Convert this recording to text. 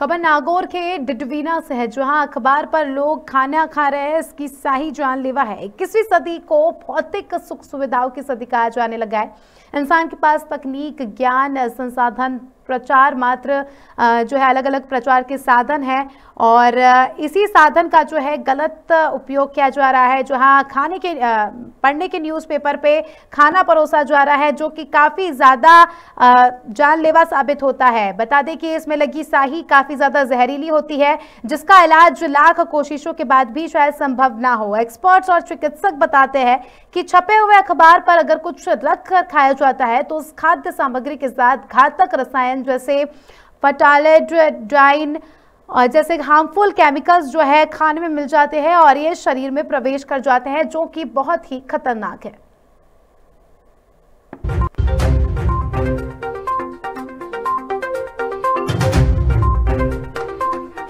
खबर नागौर के डिडवीना से है जहां अखबार पर लोग खाना खा रहे हैं इसकी शाही जानलेवा है इक्कीसवीं सदी को भौतिक सुख सुविधाओं की सदी कहा जाने लगा है इंसान के पास तकनीक ज्ञान संसाधन प्रचार मात्र जो है अलग अलग प्रचार के साधन हैं और इसी साधन का जो है गलत उपयोग किया जा रहा है जहाँ खाने के पढ़ने के न्यूज़पेपर पे खाना परोसा जा रहा है जो कि काफ़ी ज़्यादा जानलेवा साबित होता है बता दें कि इसमें लगी शाही काफ़ी ज़्यादा जहरीली होती है जिसका इलाज लाख कोशिशों के बाद भी शायद संभव ना हो एक्सपर्ट्स और चिकित्सक बताते हैं कि छपे हुए अखबार पर अगर कुछ रख खाया जाता है तो उस खाद्य सामग्री के साथ घातक रसायन एंड जैसे फटालेड्राइन और जैसे हार्मफुल केमिकल्स जो है खाने में मिल जाते हैं और ये शरीर में प्रवेश कर जाते हैं जो कि बहुत ही खतरनाक है